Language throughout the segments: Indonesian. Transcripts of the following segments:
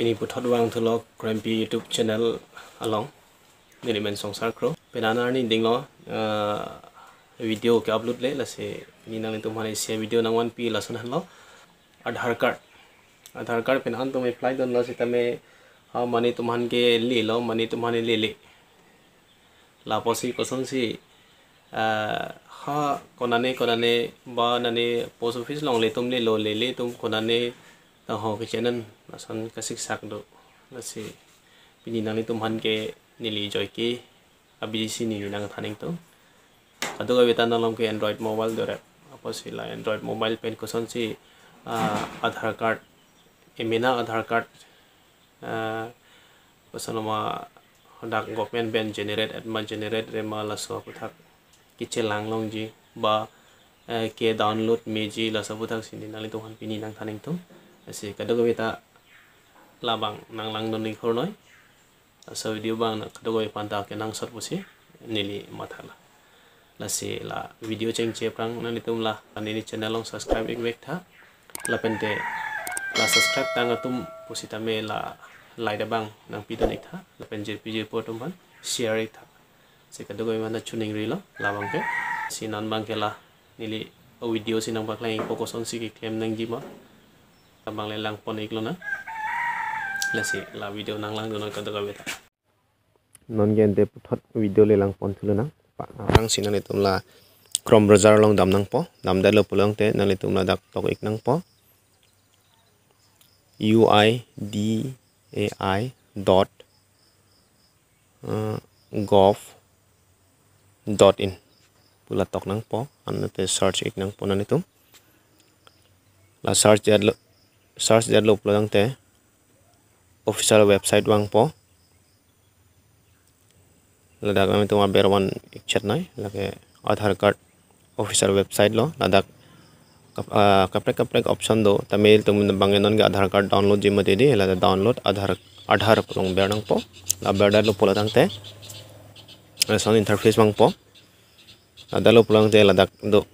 Pini puthat wang to log Grampi YouTube channel along Nilimen Songsar Crow. Penana ni ding lo video ke upload le lase ni nang itu mana isi video nang one pi lasan lo Aadhaar card Aadhaar card पेनान तुम्हें फ्लाई दो ना सीता में हाँ मनी तुम्हान के ले लो मनी तुम्हाने ले ले लापोसी कसम सी हाँ कोनाने कोनाने बा नाने पोस्ट ऑफिस लॉन्ग ले तुम ले लो ले ले tum कोनाने ho ke channel nason do lasi pininang ni tumhan ke nili joy ke abisi ni nang thaning to kadu ka wetan lom ke android mobile do rep apo sila android mobile pen ko son si aadhar card emena aadhar card ko sonoma dak government ben generate at ma generate re ma laso puthak kiche langlong ji ba ke download meji laso puthak sini nali tuhan pini nang thaning to kasi kadugoy ta labang nang lang nun likhor noy asa video bang kadugoy panta ke nang sor pusi nili matala lasi la video cheng che prang na nitum la nini channel long subscribe ing wek ta la pente la subscribe tanga tum pusi ta me la lai bang nang pita nik ta la penje pije po ban share ita si se kadugoy mana chuning rilo labang ke nan bang ke la nili video sinang baklai fokus on sigi claim nang jima বাংলায় লাং পনে এগুলো না লাসি লা ভিডিও নাং লাং দোনা কত কবে তা নন গেন দে পুথত ভিডিও লে লাং পন চলে না পাং সিনালে তোমলা ক্রম ব্রাজার লং দাম নাং প দাম দা লো পুলং তে নালে তোমলা দাক টক এক নাং প U I D A I dot gov dot in pula tok nang po anna te search ik nang po nanitum la search ya search dia lo upload ang te official website wang po में तुम बेर वन इच्छत नय लगे Aadhaar card official website लो लद्दाख कपड़े कपड़े ऑप्शन दो तमिल तुम बंगे नन आधार कार्ड डाउनलोड जिम दे दी लदा डाउनलोड आधार आधार पुलों बेर नंग पो ला बेर लो पुलो दंग ते सन इंटरफेस मंग पो लदा लो पुलों ते लद्दाख दो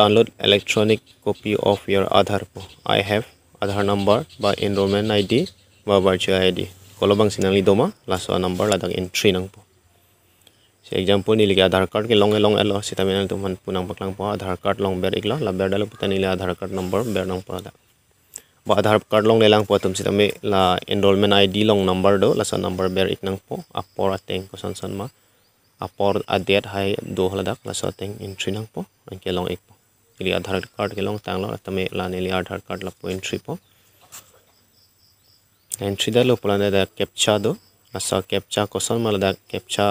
download electronic copy of your Aadhaar पो I have adhar number ba enrollment id ba virtual id kolobang sinali doma laswa number ladak entry nangpo se example ni lige adhar longe longe loh. long elo e sitamena tuman punang baklang po adhar card long berik lah, la ber dalu putani le adhar card number ber nang po da ba adhar card long le lang po tum sitame la enrollment id long number do laswa number ber nang po. apor ateng ko san san ma apor adet hai doh ladak laswa ateng entry nang nangpo angke long ik e po ili aadhar card ke long tang lo atame lan ili aadhar card la po entry po entry da lo pulane da captcha do lasa captcha kosan mala da captcha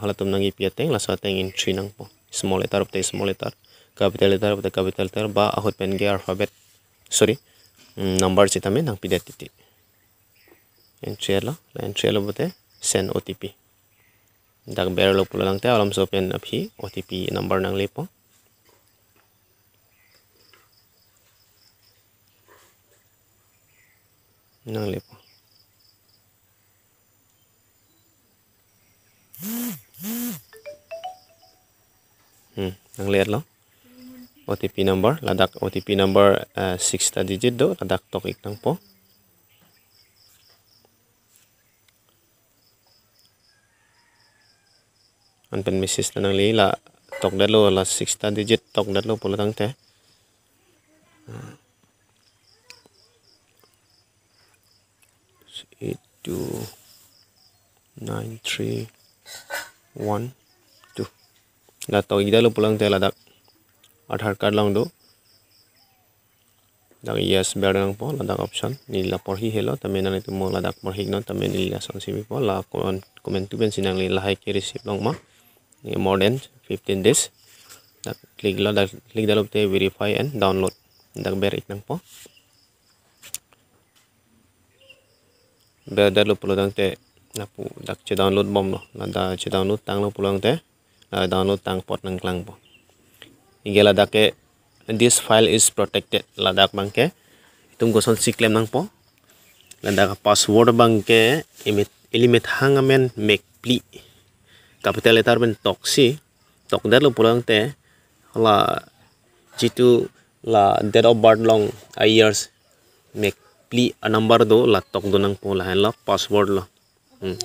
hala tum nangi pia teng lasa teng entry nang po small letter upte small letter capital letter upte capital letter ba ahot pen ge alphabet sorry number chitame nang pia titi entry la entry la bote send otp dak ber lo pulang te alam so pen aphi otp number nang le po ng lipo. Hmm, ang liat lo? OTP number, ladak OTP number 6 uh, ta digit do, ladak tokik lang po. Anpan misis na ng lila, tok dalo, last 6 ta digit, tok dalo pulatang te. Hmm. eight two nine three one two la tau lo pulang teh ladak. aadhar card lang do dak yes berang po Ladak option nila porhi helo tamen na tu mo ladak dak porhi no tamen nila son sibi po la comment tu ben sinang la hai ke receive long ma ni more than fifteen days dak click la dak click verify and download dak berik ik nang po da da lo pulo dang te na pu dak che download bom lo na da che download tang lo pulo dang te na download tang pot nang klang bo inge la dak this file is protected la dak bang ke tum si claim nang po la dak password bang ke hang hangamen make pli capital letter ben toxi tok da lo pulo dang te la jitu la date of birth long years make pli a number do la tok do nang po la han lo password lo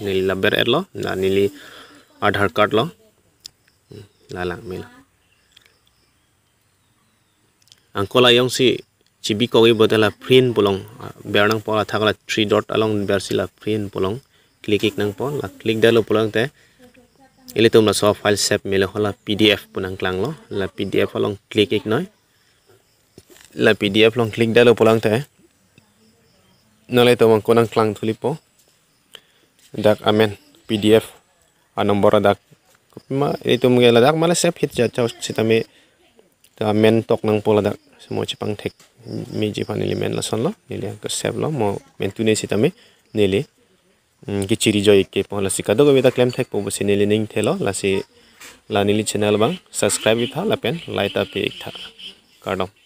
nili la ber er lo la nili Aadhaar card लो la lang mi lo angkola yong si chibi ko gi bodala print bolong ber nang po la thakala 3 dot along ber sila print bolong click ik nang po la click dalo bolong te ile tumla so file save mele hola pdf punang klang lo la pdf along click ik noi la pdf long click dalo bolong te nalai to mangkonang klang tulipo dak amen pdf a nomor dak ma itu mungkin dak malah save hit ja chau me, ta men tok nang pola dak semua cipang tek meji panili elemen la son la nile ko save la mo men tune sitame nile mm, ki chiri joy ke pola si kado beta claim tek po bosi nile ning telo, la si la nili channel bang subscribe itha la like tapi up ikta